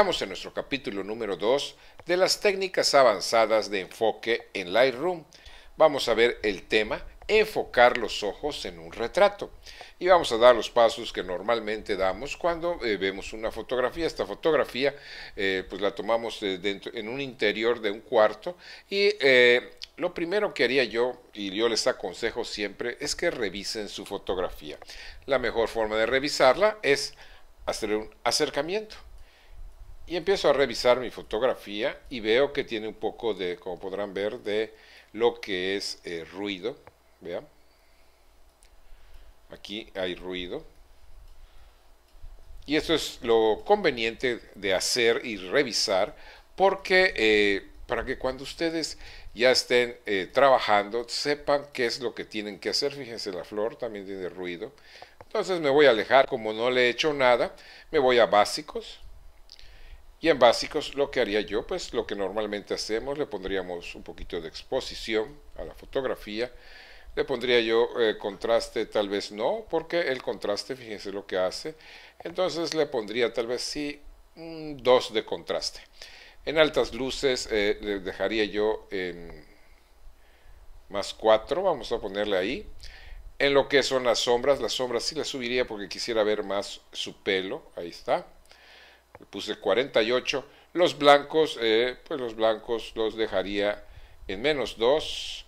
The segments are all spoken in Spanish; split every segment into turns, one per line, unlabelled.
Estamos en nuestro capítulo número 2 de las técnicas avanzadas de enfoque en Lightroom. Vamos a ver el tema enfocar los ojos en un retrato. Y vamos a dar los pasos que normalmente damos cuando eh, vemos una fotografía. Esta fotografía eh, pues la tomamos eh, en un interior de un cuarto y lo primero que haría yo, y yo les aconsejo siempre, es que revisen su fotografía. La mejor forma de revisarla es hacer un acercamiento y empiezo a revisar mi fotografía y veo que tiene un poco de, como podrán ver, de lo que es eh, ruido. Vean, aquí hay ruido. Y esto es lo conveniente de hacer y revisar porque eh, para que cuando ustedes ya estén eh, trabajando sepan qué es lo que tienen que hacer. Fíjense, la flor también tiene ruido. Entonces me voy a alejar, como no le he hecho nada, me voy a básicos y en básicos lo que haría yo, pues lo que normalmente hacemos, le pondríamos un poquito de exposición a la fotografía, le pondría yo eh, contraste, tal vez no, porque el contraste, fíjense lo que hace, entonces le pondría tal vez sí un 2 de contraste. En altas luces eh, le dejaría yo más 4, vamos a ponerle ahí. En lo que son las sombras, las sombras sí las subiría porque quisiera ver más su pelo, ahí está puse 48, los blancos, eh, pues los blancos los dejaría en menos 2,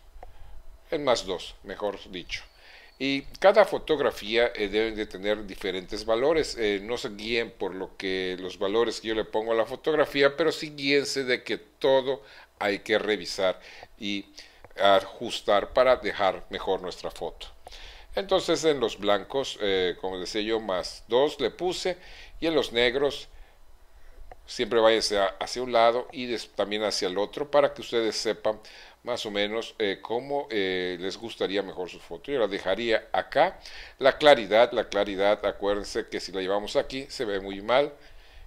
en más 2, mejor dicho. Y cada fotografía eh, deben de tener diferentes valores. Eh, no se guíen por lo que los valores que yo le pongo a la fotografía, pero sí guíense de que todo hay que revisar y ajustar para dejar mejor nuestra foto. Entonces en los blancos, como decía yo, más 2 le puse y en los negros siempre váyase hacia un lado y también hacia el otro para que ustedes sepan más o menos eh, cómo eh, les gustaría mejor su foto. Yo la dejaría acá. La claridad, la claridad, acuérdense que si la llevamos aquí se ve muy mal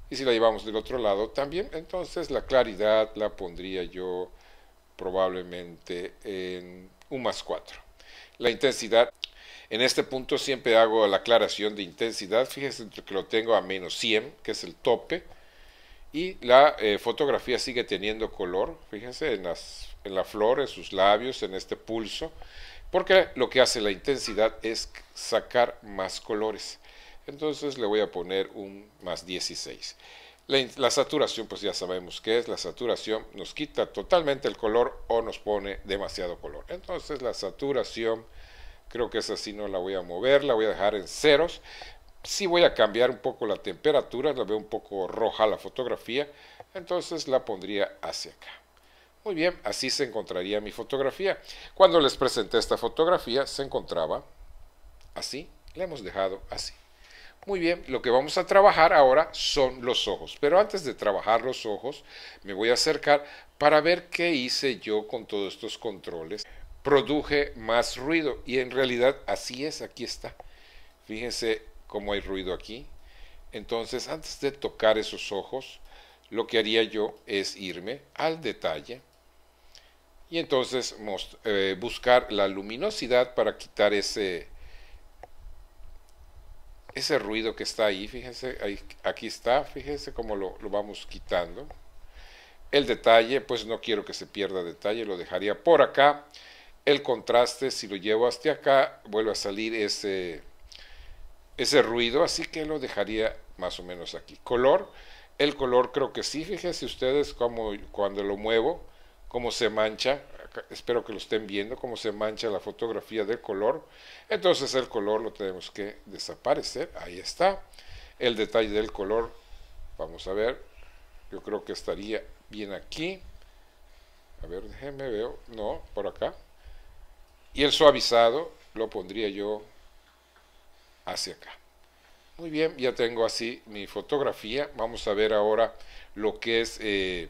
y si la llevamos del otro lado también. Entonces la claridad la pondría yo probablemente en un más 4. La intensidad, en este punto siempre hago la aclaración de intensidad, fíjense que lo tengo a menos 100, que es el tope, y la eh, fotografía sigue teniendo color, fíjense, en, las, en la flor, en sus labios, en este pulso, porque lo que hace la intensidad es sacar más colores. Entonces le voy a poner un más 16. La, la, saturación, pues ya sabemos qué es. La saturación nos quita totalmente el color o nos pone demasiado color. Entonces la saturación, creo que esa sí no la voy a mover, la voy a dejar en ceros. Si voy a cambiar un poco la temperatura, la veo un poco roja la fotografía, entonces la pondría hacia acá. Muy bien, así se encontraría mi fotografía. Cuando les presenté esta fotografía se encontraba así, la hemos dejado así. Muy bien, lo que vamos a trabajar ahora son los ojos, pero antes de trabajar los ojos me voy a acercar para ver qué hice yo con todos estos controles. Produje más ruido y en realidad así es, aquí está. Fíjense, como hay ruido aquí. Entonces, antes de tocar esos ojos, lo que haría yo es irme al detalle y entonces eh, buscar la luminosidad para quitar ese, ese ruido que está ahí. Fíjense, aquí está, fíjense cómo lo, lo vamos quitando. El detalle, pues no quiero que se pierda detalle, lo dejaría por acá. El contraste, si lo llevo hasta acá, vuelve a salir ese ese ruido, así que lo dejaría más o menos aquí. Color, el color creo que sí, fíjense ustedes Como cuando lo muevo, cómo se mancha, espero que lo estén viendo, cómo se mancha la fotografía del color. Entonces el color lo tenemos que desaparecer, ahí está. El detalle del color, vamos a ver, yo creo que estaría bien aquí. A ver, déjenme veo, no, por acá. Y el suavizado lo pondría yo hacia acá. Muy bien, ya tengo así mi fotografía. Vamos a ver ahora lo que es eh,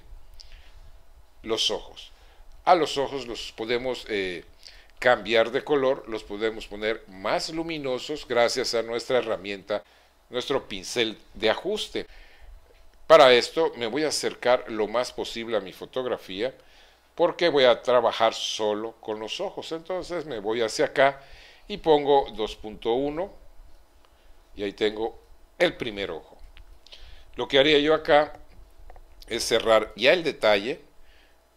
los ojos. A los ojos los podemos eh, cambiar de color, los podemos poner más luminosos gracias a nuestra herramienta, nuestro pincel de ajuste. Para esto me voy a acercar lo más posible a mi fotografía porque voy a trabajar solo con los ojos. Entonces me voy hacia acá y pongo 2.1 y ahí tengo el primer ojo. Lo que haría yo acá es cerrar ya el detalle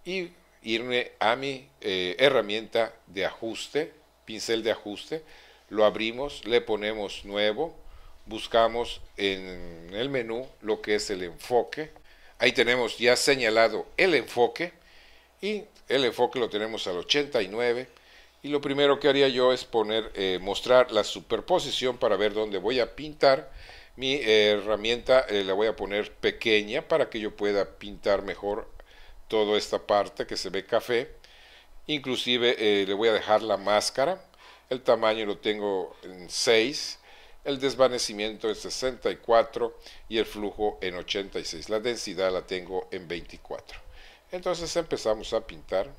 y irme a mi eh, herramienta de ajuste, pincel de ajuste, lo abrimos, le ponemos nuevo, buscamos en el menú lo que es el enfoque, ahí tenemos ya señalado el enfoque y el enfoque lo tenemos al 89, y lo primero que haría yo es poner, eh, mostrar la superposición para ver dónde voy a pintar. Mi eh, herramienta eh, la voy a poner pequeña para que yo pueda pintar mejor toda esta parte que se ve café. Inclusive le voy a dejar la máscara. El tamaño lo tengo en 6, el desvanecimiento en 64 y el flujo en 86. La densidad la tengo en 24. Entonces empezamos a pintar.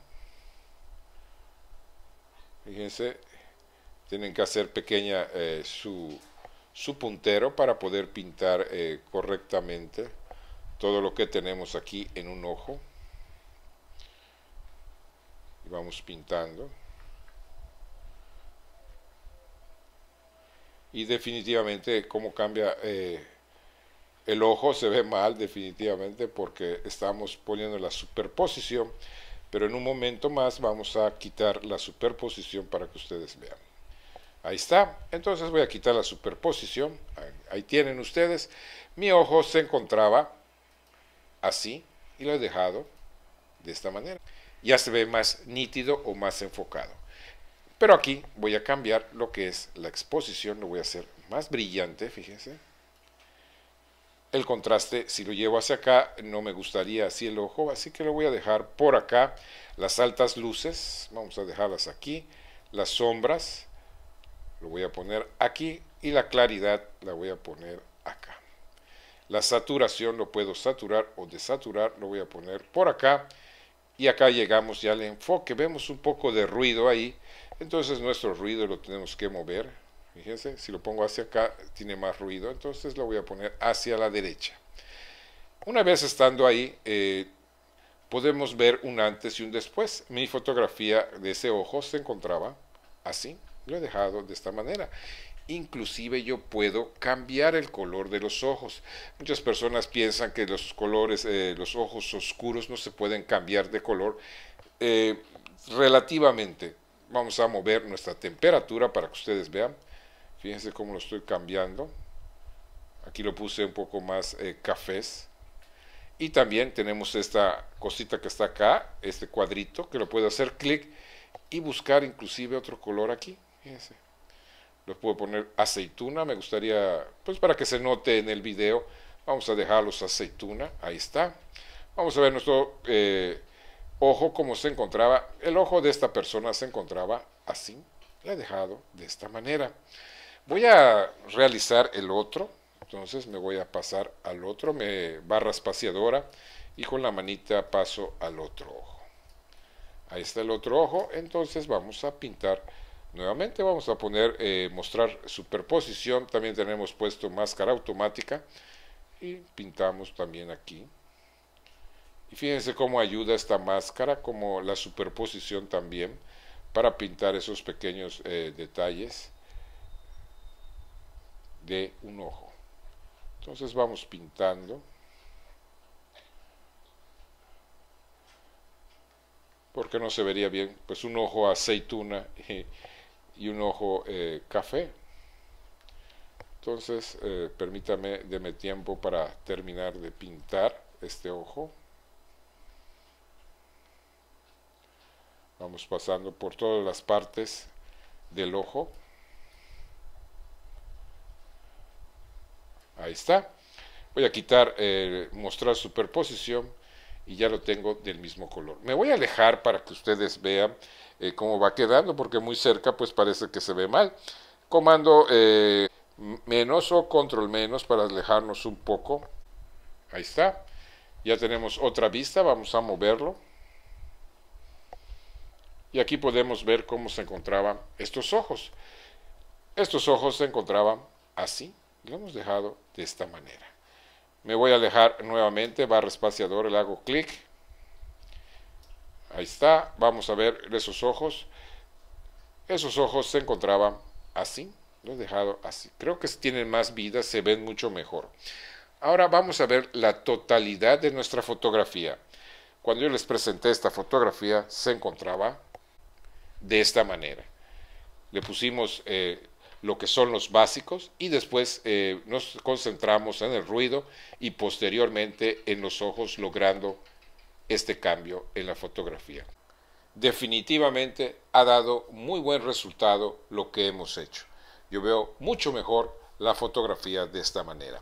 Fíjense, tienen que hacer pequeña eh, su, puntero para poder pintar eh, correctamente todo lo que tenemos aquí en un ojo. Y vamos pintando. Y definitivamente cómo cambia eh, el ojo se ve mal definitivamente porque estamos poniendo la superposición pero en un momento más vamos a quitar la superposición para que ustedes vean. Ahí está, entonces voy a quitar la superposición, ahí tienen ustedes, mi ojo se encontraba así y lo he dejado de esta manera. Ya se ve más nítido o más enfocado. Pero aquí voy a cambiar lo que es la exposición, lo voy a hacer más brillante, fíjense el contraste, si lo llevo hacia acá, no me gustaría así el ojo, así que lo voy a dejar por acá. Las altas luces, vamos a dejarlas aquí. Las sombras, lo voy a poner aquí. Y la claridad la voy a poner acá. La saturación lo puedo saturar o desaturar, lo voy a poner por acá. Y acá llegamos ya al enfoque. Vemos un poco de ruido ahí. Entonces nuestro ruido lo tenemos que mover Fíjense, si lo pongo hacia acá tiene más ruido, entonces lo voy a poner hacia la derecha. Una vez estando ahí, eh, podemos ver un antes y un después. Mi fotografía de ese ojo se encontraba así, lo he dejado de esta manera. Inclusive yo puedo cambiar el color de los ojos. Muchas personas piensan que los colores, eh, los ojos oscuros no se pueden cambiar de color. Eh, relativamente, vamos a mover nuestra temperatura para que ustedes vean. Fíjense cómo lo estoy cambiando. Aquí lo puse un poco más eh, cafés. Y también tenemos esta cosita que está acá, este cuadrito, que lo puedo hacer clic y buscar inclusive otro color aquí. Fíjense. Lo puedo poner aceituna, me gustaría, pues para que se note en el video, vamos a dejarlos aceituna, ahí está. Vamos a ver nuestro eh, ojo como se encontraba, el ojo de esta persona se encontraba así, la he dejado de esta manera. Voy a realizar el otro, entonces me voy a pasar al otro, me barra espaciadora y con la manita paso al otro ojo. Ahí está el otro ojo, entonces vamos a pintar nuevamente, vamos a poner, eh, mostrar superposición, también tenemos puesto máscara automática y pintamos también aquí. Y fíjense cómo ayuda esta máscara, como la superposición también, para pintar esos pequeños eh, detalles de un ojo. Entonces vamos pintando. Porque no se vería bien, pues un ojo aceituna y, un ojo eh, café. Entonces, eh, permítame, deme tiempo para terminar de pintar este ojo. Vamos pasando por todas las partes del ojo. Ahí está. Voy a quitar, eh, mostrar superposición y ya lo tengo del mismo color. Me voy a alejar para que ustedes vean eh, cómo va quedando, porque muy cerca pues parece que se ve mal. Comando eh, menos o control menos para alejarnos un poco. Ahí está. Ya tenemos otra vista, vamos a moverlo. Y aquí podemos ver cómo se encontraban estos ojos. Estos ojos se encontraban así. Lo hemos dejado de esta manera. Me voy a alejar nuevamente, barra espaciador. le hago clic. Ahí está, vamos a ver esos ojos. Esos ojos se encontraban así, lo he dejado así. Creo que tienen más vida, se ven mucho mejor. Ahora vamos a ver la totalidad de nuestra fotografía. Cuando yo les presenté esta fotografía, se encontraba de esta manera. Le pusimos eh, lo que son los básicos y después eh, nos concentramos en el ruido y posteriormente en los ojos logrando este cambio en la fotografía. Definitivamente ha dado muy buen resultado lo que hemos hecho. Yo veo mucho mejor la fotografía de esta manera.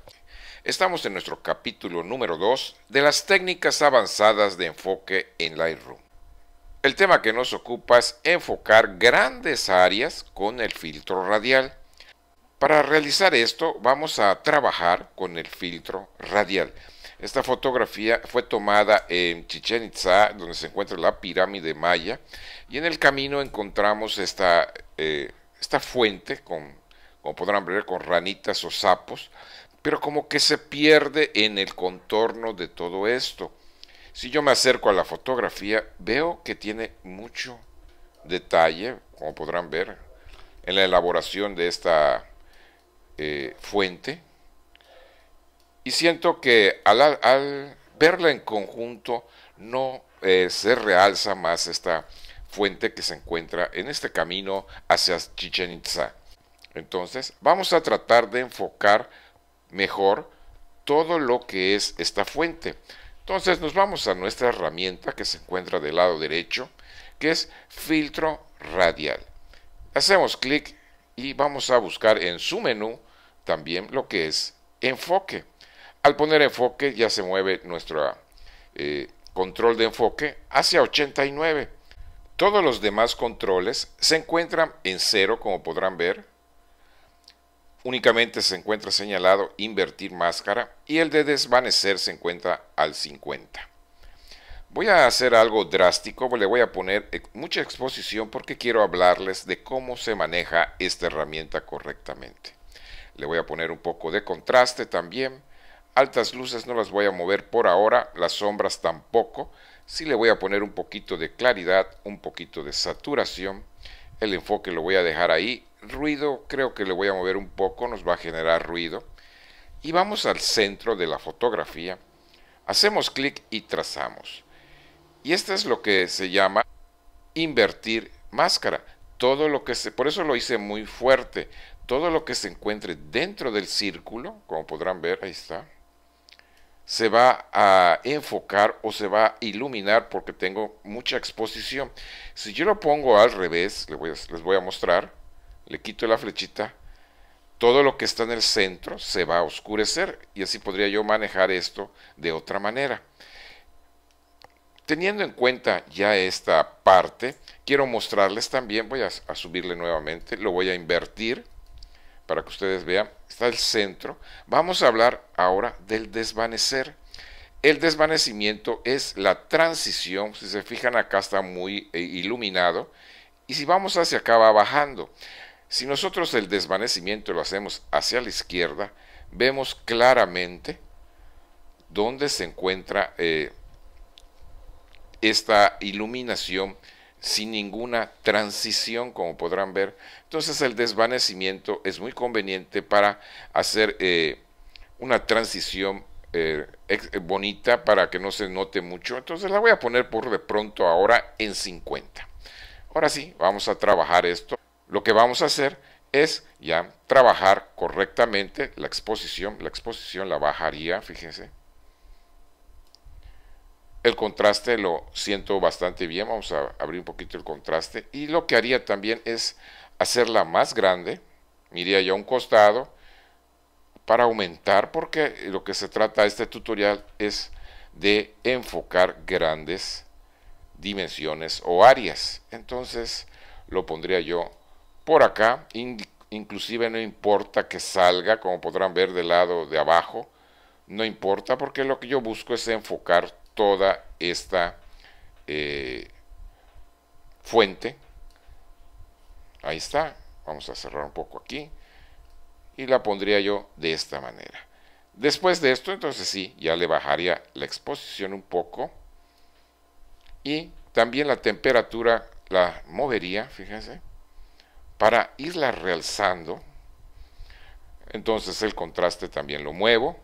Estamos en nuestro capítulo número 2 de las técnicas avanzadas de enfoque en Lightroom. El tema que nos ocupa es enfocar grandes áreas con el filtro radial. Para realizar esto vamos a trabajar con el filtro radial. Esta fotografía fue tomada en Chichen Itza, donde se encuentra la pirámide maya, y en el camino encontramos esta, eh, esta fuente, con, como podrán ver, con ranitas o sapos, pero como que se pierde en el contorno de todo esto. Si yo me acerco a la fotografía, veo que tiene mucho detalle, como podrán ver, en la elaboración de esta eh, fuente. Y siento que al, verla en conjunto no eh, se realza más esta fuente que se encuentra en este camino hacia Chichen Itza. Entonces vamos a tratar de enfocar mejor todo lo que es esta fuente. Entonces nos vamos a nuestra herramienta que se encuentra del lado derecho, que es filtro radial. Hacemos clic y vamos a buscar en su menú también lo que es enfoque. Al poner enfoque ya se mueve nuestro eh, control de enfoque hacia 89. Todos los demás controles se encuentran en cero como podrán ver únicamente se encuentra señalado invertir máscara y el de desvanecer se encuentra al 50. Voy a hacer algo drástico, le voy a poner mucha exposición porque quiero hablarles de cómo se maneja esta herramienta correctamente. Le voy a poner un poco de contraste también. Altas luces no las voy a mover por ahora, las sombras tampoco. Sí le voy a poner un poquito de claridad, un poquito de saturación. El enfoque lo voy a dejar ahí ruido creo que le voy a mover un poco, nos va a generar ruido. Y vamos al centro de la fotografía, hacemos clic y trazamos. Y esto es lo que se llama invertir máscara. Todo lo que se, por eso lo hice muy fuerte, todo lo que se encuentre dentro del círculo, como podrán ver, ahí está, se va a enfocar o se va a iluminar porque tengo mucha exposición. Si yo lo pongo al revés, les voy a, les voy a mostrar, le quito la flechita, todo lo que está en el centro se va a oscurecer y así podría yo manejar esto de otra manera. Teniendo en cuenta ya esta parte, quiero mostrarles también, voy a, subirle nuevamente, lo voy a invertir para que ustedes vean, está el centro. Vamos a hablar ahora del desvanecer. El desvanecimiento es la transición, si se fijan acá está muy eh, iluminado, y si vamos hacia acá va bajando. Si nosotros el desvanecimiento lo hacemos hacia la izquierda, vemos claramente dónde se encuentra eh, esta iluminación sin ninguna transición, como podrán ver. Entonces el desvanecimiento es muy conveniente para hacer eh, una transición eh, bonita para que no se note mucho. Entonces la voy a poner por de pronto ahora en 50. Ahora sí, vamos a trabajar esto lo que vamos a hacer es ya trabajar correctamente la exposición. La exposición la bajaría, fíjense. El contraste lo siento bastante bien. Vamos a abrir un poquito el contraste. Y lo que haría también es hacerla más grande. Miría ya un costado para aumentar, porque lo que se trata este tutorial es de enfocar grandes dimensiones o áreas. Entonces lo pondría yo por acá, inclusive no importa que salga, como podrán ver del lado de abajo, no importa porque lo que yo busco es enfocar toda esta eh, fuente. Ahí está, vamos a cerrar un poco aquí y la pondría yo de esta manera. Después de esto, entonces sí, ya le bajaría la exposición un poco y también la temperatura la movería, fíjense para irla realzando. Entonces el contraste también lo muevo.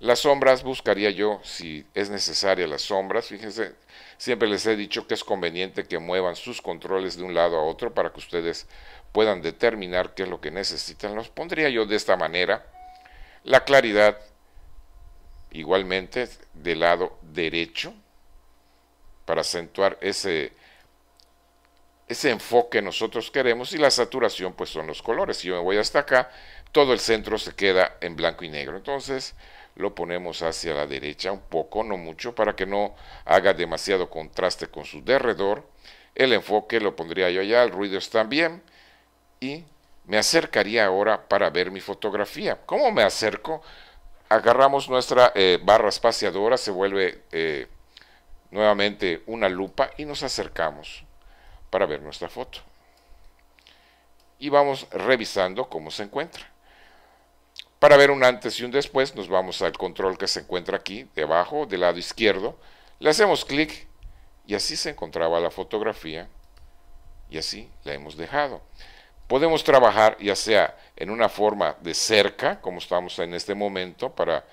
Las sombras buscaría yo si es necesaria las sombras. Fíjense, siempre les he dicho que es conveniente que muevan sus controles de un lado a otro para que ustedes puedan determinar qué es lo que necesitan. Los pondría yo de esta manera. La claridad igualmente del lado derecho para acentuar ese ese enfoque nosotros queremos y la saturación pues son los colores. Si yo me voy hasta acá, todo el centro se queda en blanco y negro. Entonces lo ponemos hacia la derecha un poco, no mucho, para que no haga demasiado contraste con su derredor. El enfoque lo pondría yo allá, el ruido está bien y me acercaría ahora para ver mi fotografía. ¿Cómo me acerco? Agarramos nuestra eh, barra espaciadora, se vuelve eh, nuevamente una lupa y nos acercamos para ver nuestra foto. Y vamos revisando cómo se encuentra. Para ver un antes y un después, nos vamos al control que se encuentra aquí, debajo, del lado izquierdo. Le hacemos clic y así se encontraba la fotografía y así la hemos dejado. Podemos trabajar ya sea en una forma de cerca, como estamos en este momento, para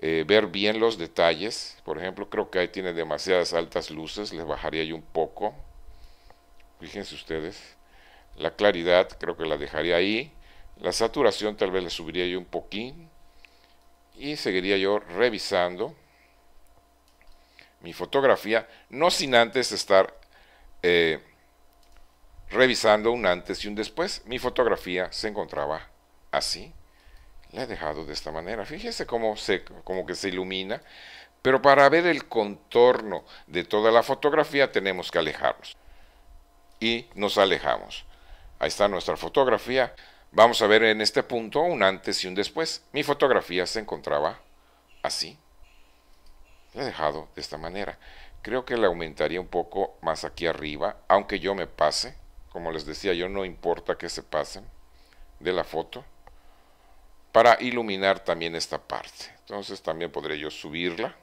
eh, ver bien los detalles. Por ejemplo, creo que ahí tiene demasiadas altas luces, les bajaría yo un poco. Fíjense ustedes. La claridad creo que la dejaría ahí. La saturación tal vez la subiría yo un poquín. Y seguiría yo revisando mi fotografía, no sin antes estar eh, revisando un antes y un después. Mi fotografía se encontraba así. La he dejado de esta manera. Fíjense cómo se, como que se ilumina. Pero para ver el contorno de toda la fotografía tenemos que alejarnos y nos alejamos. Ahí está nuestra fotografía. Vamos a ver en este punto un antes y un después. Mi fotografía se encontraba así. La he dejado de esta manera. Creo que le aumentaría un poco más aquí arriba, aunque yo me pase. Como les decía, yo no importa que se pasen de la foto para iluminar también esta parte. Entonces también podré yo subirla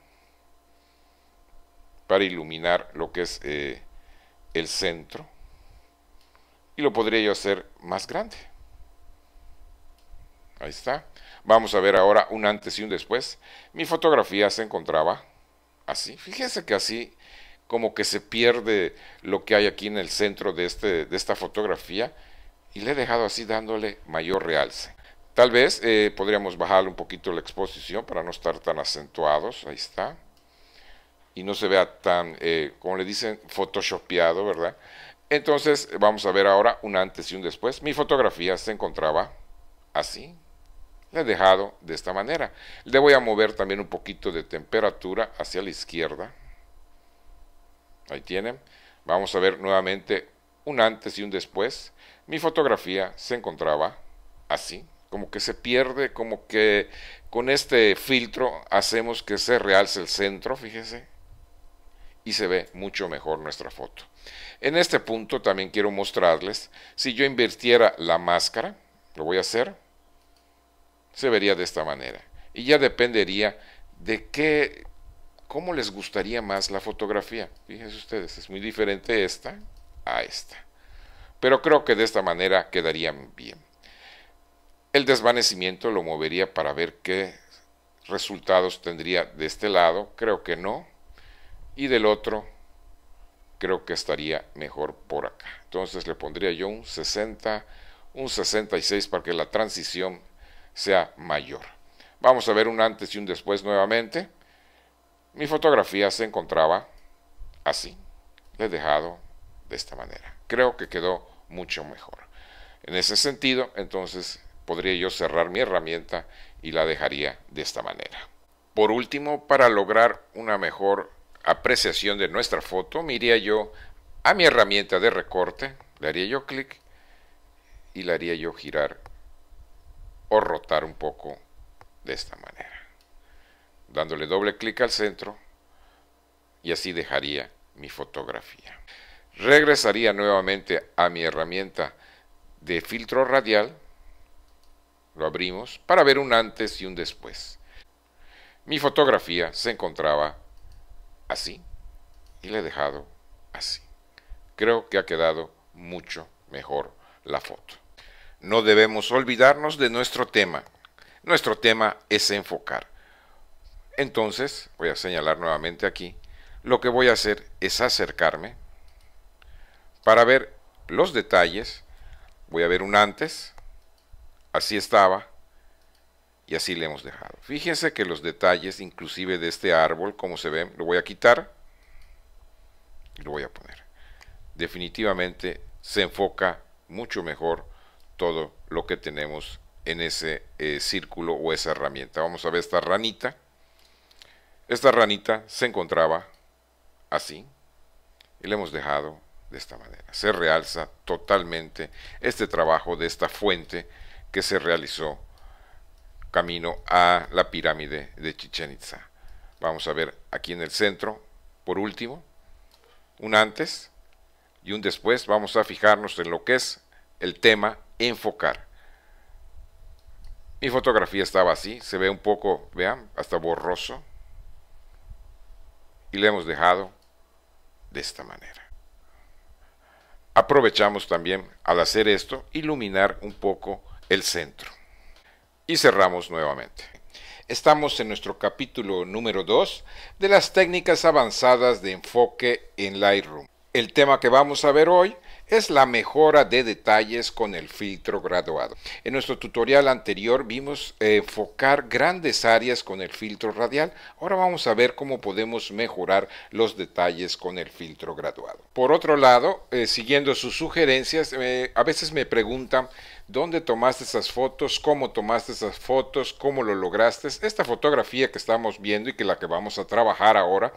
para iluminar lo que es eh, el centro y lo podría yo hacer más grande. Ahí está. Vamos a ver ahora un antes y un después. Mi fotografía se encontraba así. Fíjense que así como que se pierde lo que hay aquí en el centro de, este, de esta fotografía y le he dejado así dándole mayor realce. Tal vez eh, podríamos bajar un poquito la exposición para no estar tan acentuados. Ahí está. Y no se vea tan, eh, como le dicen, photoshopeado, ¿verdad? Entonces vamos a ver ahora un antes y un después. Mi fotografía se encontraba así. La he dejado de esta manera. Le voy a mover también un poquito de temperatura hacia la izquierda. Ahí tienen. Vamos a ver nuevamente un antes y un después. Mi fotografía se encontraba así como que se pierde, como que con este filtro hacemos que se realce el centro, fíjese y se ve mucho mejor nuestra foto. En este punto también quiero mostrarles, si yo invirtiera la máscara, lo voy a hacer, se vería de esta manera. Y ya dependería de qué, cómo les gustaría más la fotografía. Fíjense ustedes, es muy diferente esta a esta. Pero creo que de esta manera quedarían bien. El desvanecimiento lo movería para ver qué resultados tendría de este lado. Creo que no y del otro creo que estaría mejor por acá. Entonces le pondría yo un 60, un 66 para que la transición sea mayor. Vamos a ver un antes y un después nuevamente. Mi fotografía se encontraba así. Le he dejado de esta manera. Creo que quedó mucho mejor. En ese sentido, entonces podría yo cerrar mi herramienta y la dejaría de esta manera. Por último, para lograr una mejor apreciación de nuestra foto, me iría yo a mi herramienta de recorte, le haría yo clic y le haría yo girar o rotar un poco de esta manera, dándole doble clic al centro y así dejaría mi fotografía. Regresaría nuevamente a mi herramienta de filtro radial, lo abrimos para ver un antes y un después. Mi fotografía se encontraba así y le he dejado así. Creo que ha quedado mucho mejor la foto. No debemos olvidarnos de nuestro tema. Nuestro tema es enfocar. Entonces, voy a señalar nuevamente aquí, lo que voy a hacer es acercarme para ver los detalles. Voy a ver un antes, así estaba, y así le hemos dejado. Fíjense que los detalles inclusive de este árbol, como se ven, lo voy a quitar y lo voy a poner. Definitivamente se enfoca mucho mejor todo lo que tenemos en ese eh, círculo o esa herramienta. Vamos a ver esta ranita. Esta ranita se encontraba así y le hemos dejado de esta manera. Se realza totalmente este trabajo de esta fuente que se realizó camino a la pirámide de Chichen Itza. Vamos a ver aquí en el centro, por último, un antes y un después. Vamos a fijarnos en lo que es el tema enfocar. Mi fotografía estaba así, se ve un poco, vean, hasta borroso. Y le hemos dejado de esta manera. Aprovechamos también al hacer esto, iluminar un poco el centro y cerramos nuevamente. Estamos en nuestro capítulo número 2 de las técnicas avanzadas de enfoque en Lightroom. El tema que vamos a ver hoy es la mejora de detalles con el filtro graduado. En nuestro tutorial anterior vimos enfocar grandes áreas con el filtro radial. Ahora vamos a ver cómo podemos mejorar los detalles con el filtro graduado. Por otro lado, eh, siguiendo sus sugerencias, eh, a veces me preguntan dónde tomaste esas fotos, cómo tomaste esas fotos, cómo lo lograste. Esta fotografía que estamos viendo y que la que vamos a trabajar ahora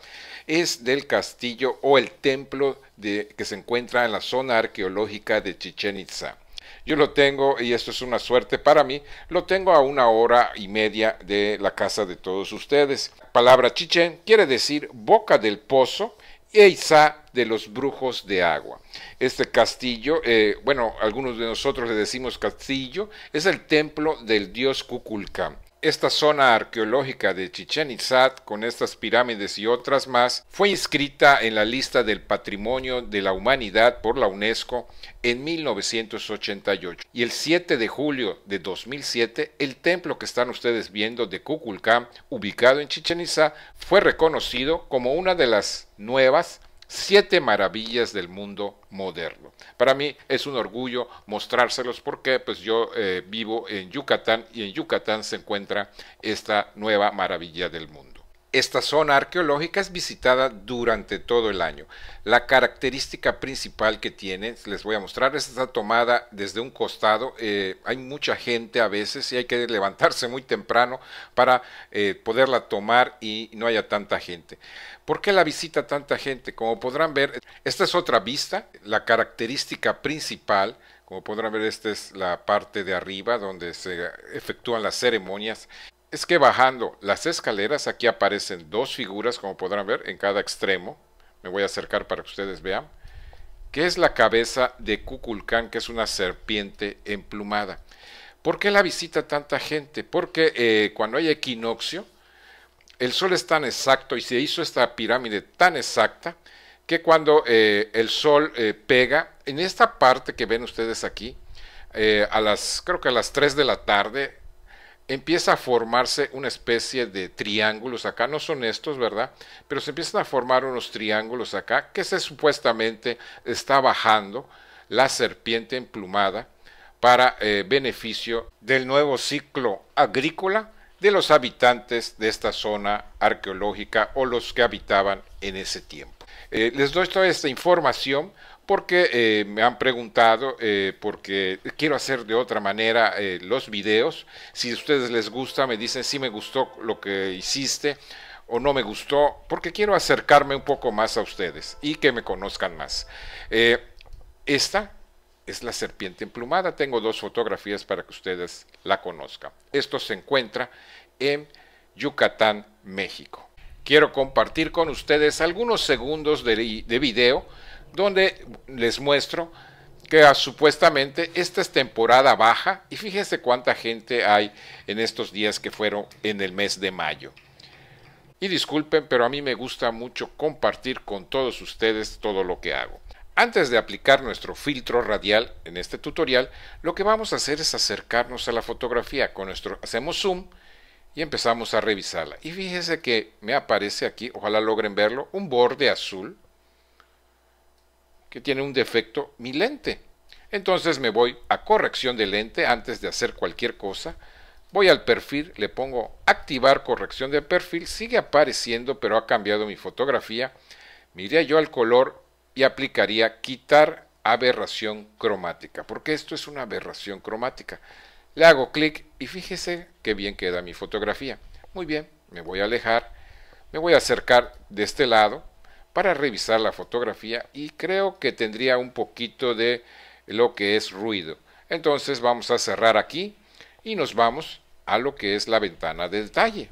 es del castillo o el templo de, que se encuentra en la zona arqueológica de Chichen Itza. Yo lo tengo, y esto es una suerte para mí, lo tengo a una hora y media de la casa de todos ustedes. La palabra chichen quiere decir boca del pozo Eiza de los Brujos de Agua. Este castillo, eh, bueno, algunos de nosotros le decimos castillo, es el templo del dios Kukulkan. Esta zona arqueológica de Chichen Itzá, con estas pirámides y otras más, fue inscrita en la lista del Patrimonio de la Humanidad por la UNESCO en 1988. Y el 7 de julio de 2007, el templo que están ustedes viendo de Kukulcán, ubicado en Chichen Itzá, fue reconocido como una de las nuevas siete maravillas del mundo moderno. Para mí es un orgullo mostrárselos porque pues yo eh, vivo en Yucatán y en Yucatán se encuentra esta nueva maravilla del mundo. Esta zona arqueológica es visitada durante todo el año. La característica principal que tiene, les voy a mostrar, es esta tomada desde un costado. Eh, hay mucha gente a veces y hay que levantarse muy temprano para eh, poderla tomar y no haya tanta gente. ¿Por qué la visita tanta gente? Como podrán ver, esta es otra vista. La característica principal como podrán ver, esta es la parte de arriba donde se efectúan las ceremonias es que bajando las escaleras, aquí aparecen dos figuras, como podrán ver, en cada extremo. Me voy a acercar para que ustedes vean. Que es la cabeza de Cuculcán, que es una serpiente emplumada. ¿Por qué la visita tanta gente? Porque eh, cuando hay equinoccio, el sol es tan exacto y se hizo esta pirámide tan exacta que cuando eh, el sol eh, pega, en esta parte que ven ustedes aquí, a las, creo que a las 3 de la tarde, empieza a formarse una especie de triángulos acá, no son estos, ¿verdad? Pero se empiezan a formar unos triángulos acá, que se supuestamente está bajando la serpiente emplumada para eh, beneficio del nuevo ciclo agrícola de los habitantes de esta zona arqueológica o los que habitaban en ese tiempo. Eh, les doy toda esta información porque eh, me han preguntado, eh, porque quiero hacer de otra manera eh, los videos. Si a ustedes les gusta, me dicen si me gustó lo que hiciste o no me gustó, porque quiero acercarme un poco más a ustedes y que me conozcan más. esta es la serpiente emplumada. Tengo dos fotografías para que ustedes la conozcan. Esto se encuentra en Yucatán, México. Quiero compartir con ustedes algunos segundos de, de video donde les muestro que ah, supuestamente esta es temporada baja y fíjese cuánta gente hay en estos días que fueron en el mes de mayo. Y disculpen, pero a mí me gusta mucho compartir con todos ustedes todo lo que hago. Antes de aplicar nuestro filtro radial en este tutorial, lo que vamos a hacer es acercarnos a la fotografía. Con nuestro, hacemos zoom y empezamos a revisarla. Y fíjese que me aparece aquí, ojalá logren verlo, un borde azul que tiene un defecto mi lente. Entonces me voy a corrección de lente antes de hacer cualquier cosa. Voy al perfil, le pongo activar corrección de perfil, sigue apareciendo pero ha cambiado mi fotografía. Miraría yo al color y aplicaría quitar aberración cromática, porque esto es una aberración cromática. Le hago clic y fíjese qué bien queda mi fotografía. Muy bien, me voy a alejar, me voy a acercar de este lado, para revisar la fotografía y creo que tendría un poquito de lo que es ruido. Entonces vamos a cerrar aquí y nos vamos a lo que es la ventana de detalle.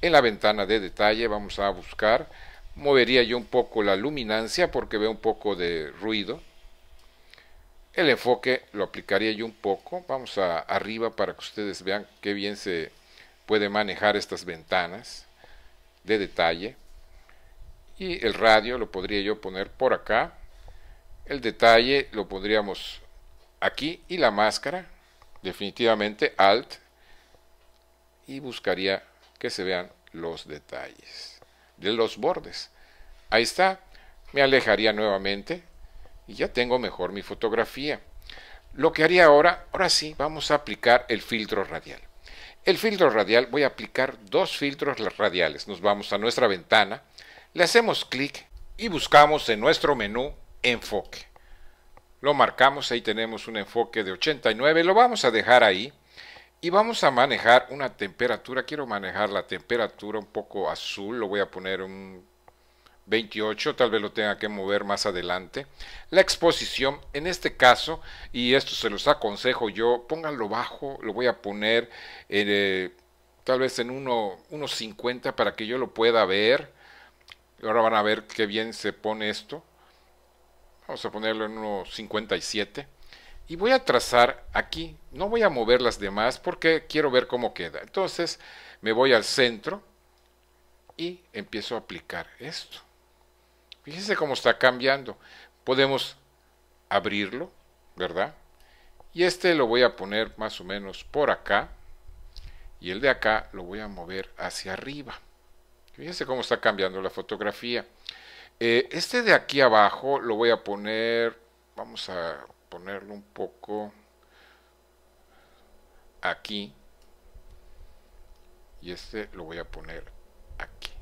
En la ventana de detalle vamos a buscar, movería yo un poco la luminancia porque veo un poco de ruido. El enfoque lo aplicaría yo un poco, vamos a arriba para que ustedes vean qué bien se puede manejar estas ventanas de detalle y el radio lo podría yo poner por acá el detalle lo pondríamos aquí y la máscara definitivamente alt y buscaría que se vean los detalles de los bordes ahí está me alejaría nuevamente y ya tengo mejor mi fotografía lo que haría ahora ahora sí vamos a aplicar el filtro radial el filtro radial voy a aplicar dos filtros radiales nos vamos a nuestra ventana le hacemos clic y buscamos en nuestro menú enfoque. Lo marcamos, ahí tenemos un enfoque de 89, lo vamos a dejar ahí y vamos a manejar una temperatura, quiero manejar la temperatura un poco azul, lo voy a poner un 28, tal vez lo tenga que mover más adelante. La exposición, en este caso, y esto se los aconsejo yo, pónganlo bajo, lo voy a poner eh, tal vez en 1.50 unos para que yo lo pueda ver ahora van a ver qué bien se pone esto. Vamos a ponerlo en unos 57. Y voy a trazar aquí. No voy a mover las demás porque quiero ver cómo queda. Entonces me voy al centro y empiezo a aplicar esto. Fíjense cómo está cambiando. Podemos abrirlo, ¿verdad? Y este lo voy a poner más o menos por acá. Y el de acá lo voy a mover hacia arriba. Fíjense cómo está cambiando la fotografía. Eh, este de aquí abajo lo voy a poner, vamos a ponerlo un poco aquí. Y este lo voy a poner aquí.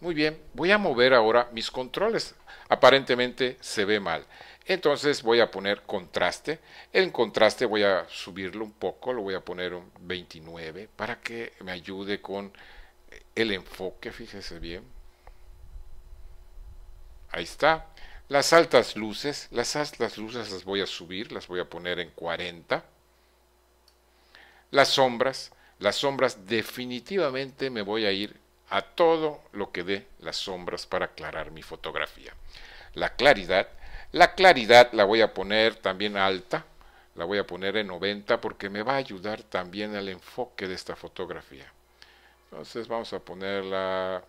Muy bien, voy a mover ahora mis controles. Aparentemente se ve mal. Entonces voy a poner contraste. En contraste voy a subirlo un poco, lo voy a poner un 29 para que me ayude con el enfoque, fíjese bien. Ahí está. Las altas luces, las altas luces las voy a subir, las voy a poner en 40. Las sombras, las sombras definitivamente me voy a ir a todo lo que dé las sombras para aclarar mi fotografía. La claridad, la claridad la voy a poner también alta, la voy a poner en 90 porque me va a ayudar también al enfoque de esta fotografía. Entonces vamos a ponerla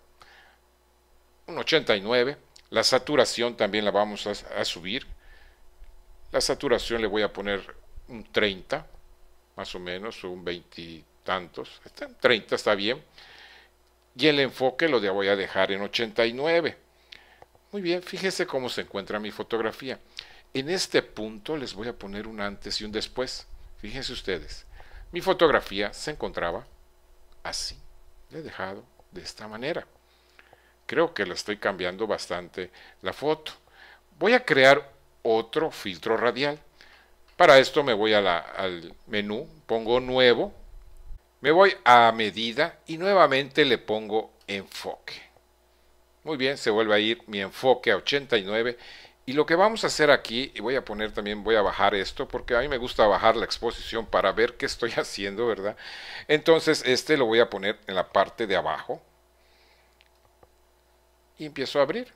un 89. La saturación también la vamos a, subir. La saturación le voy a poner un 30, más o menos, un 20 tantos. Está 30, está bien. Y el enfoque lo voy a dejar en 89. Muy bien, fíjese cómo se encuentra mi fotografía. En este punto les voy a poner un antes y un después. Fíjense ustedes, mi fotografía se encontraba así le he dejado de esta manera. Creo que le estoy cambiando bastante la foto. Voy a crear otro filtro radial. Para esto me voy a al menú, pongo nuevo, me voy a medida y nuevamente le pongo enfoque. Muy bien, se vuelve a ir mi enfoque a 89 y lo que vamos a hacer aquí, y voy a poner también, voy a bajar esto, porque a mí me gusta bajar la exposición para ver qué estoy haciendo, ¿verdad? Entonces este lo voy a poner en la parte de abajo. Y empiezo a abrir.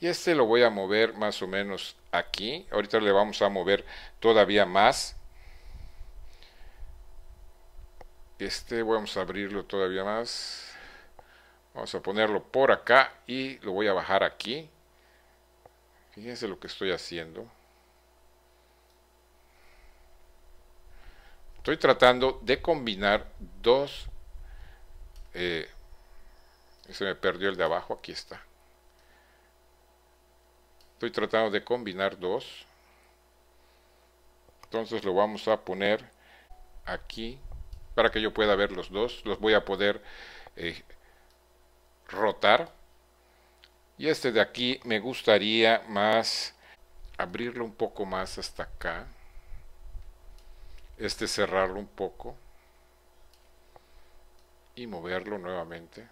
Y este lo voy a mover más o menos aquí. Ahorita le vamos a mover todavía más. Este vamos a abrirlo todavía más. Vamos a ponerlo por acá y lo voy a bajar aquí Fíjense lo que estoy haciendo. Estoy tratando de combinar dos... Eh, se me perdió el de abajo, aquí está. Estoy tratando de combinar dos. Entonces lo vamos a poner aquí para que yo pueda ver los dos. Los voy a poder eh, rotar y este de aquí me gustaría más abrirlo un poco más hasta acá. Este cerrarlo un poco. Y moverlo nuevamente.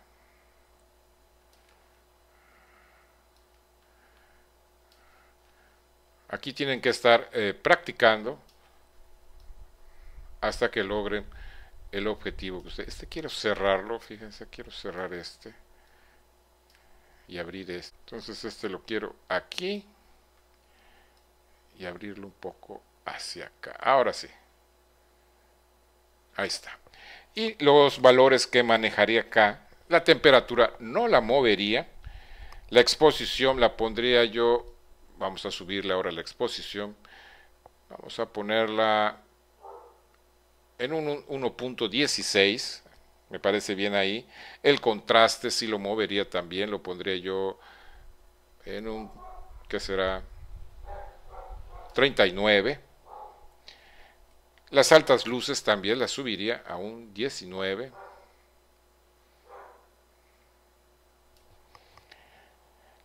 Aquí tienen que estar eh, practicando hasta que logren el objetivo que ustedes. Este quiero cerrarlo, fíjense, quiero cerrar este y abrir esto. Entonces este lo quiero aquí y abrirlo un poco hacia acá. Ahora sí. Ahí está. Y los valores que manejaría acá, la temperatura no la movería. La exposición la pondría yo, vamos a subirle ahora la exposición. Vamos a ponerla en un 1.16, me parece bien ahí. El contraste si lo movería también, lo pondría yo en un, que será? 39. Las altas luces también las subiría a un 19.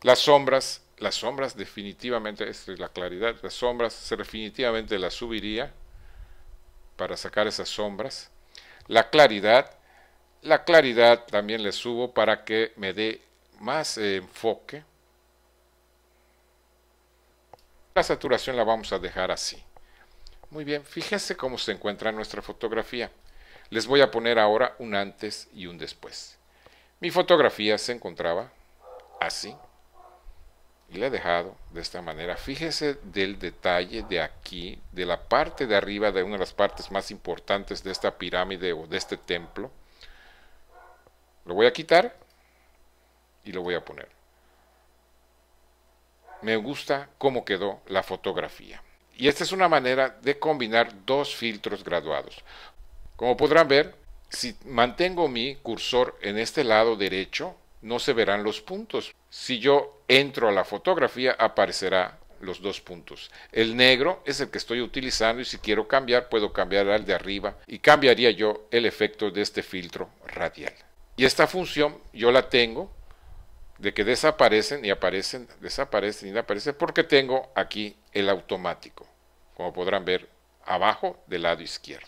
Las sombras, las sombras definitivamente, es la claridad, las sombras definitivamente las subiría para sacar esas sombras. La claridad la claridad también le subo para que me dé más eh, enfoque. La saturación la vamos a dejar así. Muy bien, fíjese cómo se encuentra nuestra fotografía. Les voy a poner ahora un antes y un después. Mi fotografía se encontraba así y la he dejado de esta manera. Fíjese del detalle de aquí, de la parte de arriba, de una de las partes más importantes de esta pirámide o de este templo. Lo voy a quitar y lo voy a poner. Me gusta cómo quedó la fotografía. Y esta es una manera de combinar dos filtros graduados. Como podrán ver, si mantengo mi cursor en este lado derecho, no se verán los puntos. Si yo entro a la fotografía, aparecerá los dos puntos. El negro es el que estoy utilizando y si quiero cambiar, puedo cambiar al de arriba y cambiaría yo el efecto de este filtro radial. Y esta función yo la tengo de que desaparecen y aparecen, desaparecen y aparecen, porque tengo aquí el automático, como podrán ver abajo del lado izquierdo.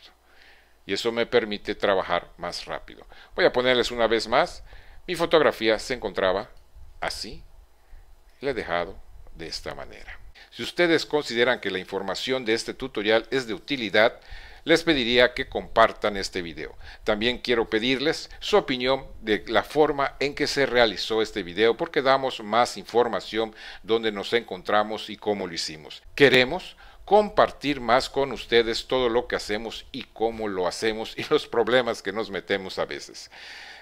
Y eso me permite trabajar más rápido. Voy a ponerles una vez más, mi fotografía se encontraba así, la he dejado de esta manera. Si ustedes consideran que la información de este tutorial es de utilidad, les pediría que compartan este video. También quiero pedirles su opinión de la forma en que se realizó este video porque damos más información donde nos encontramos y cómo lo hicimos. Queremos compartir más con ustedes todo lo que hacemos y cómo lo hacemos y los problemas que nos metemos a veces.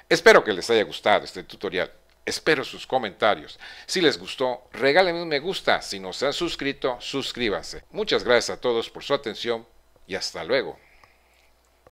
Espero que les haya gustado este tutorial. Espero sus comentarios. Si les gustó, regálenme un me gusta. Si no se han suscrito, suscríbanse. Muchas gracias a todos por su atención y hasta luego.